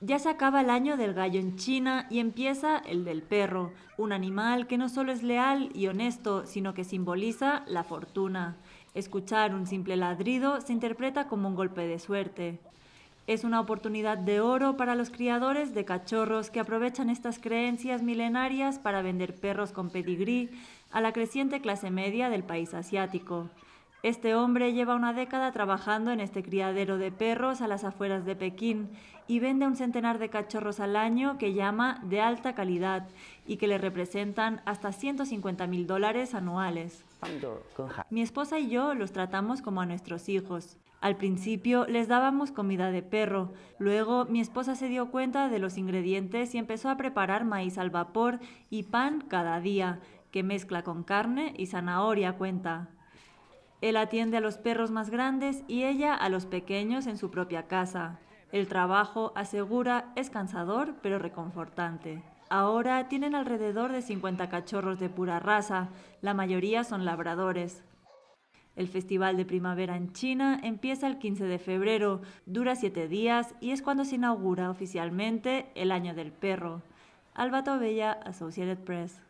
Ya se acaba el año del gallo en China y empieza el del perro, un animal que no solo es leal y honesto, sino que simboliza la fortuna. Escuchar un simple ladrido se interpreta como un golpe de suerte. Es una oportunidad de oro para los criadores de cachorros que aprovechan estas creencias milenarias para vender perros con pedigrí a la creciente clase media del país asiático. Este hombre lleva una década trabajando en este criadero de perros a las afueras de Pekín y vende un centenar de cachorros al año que llama de alta calidad y que le representan hasta 150 mil dólares anuales. Mi esposa y yo los tratamos como a nuestros hijos. Al principio les dábamos comida de perro, luego mi esposa se dio cuenta de los ingredientes y empezó a preparar maíz al vapor y pan cada día, que mezcla con carne y zanahoria cuenta. Él atiende a los perros más grandes y ella a los pequeños en su propia casa. El trabajo, asegura, es cansador pero reconfortante. Ahora tienen alrededor de 50 cachorros de pura raza, la mayoría son labradores. El Festival de Primavera en China empieza el 15 de febrero, dura siete días y es cuando se inaugura oficialmente el Año del Perro. Alba Tobella, Associated Press.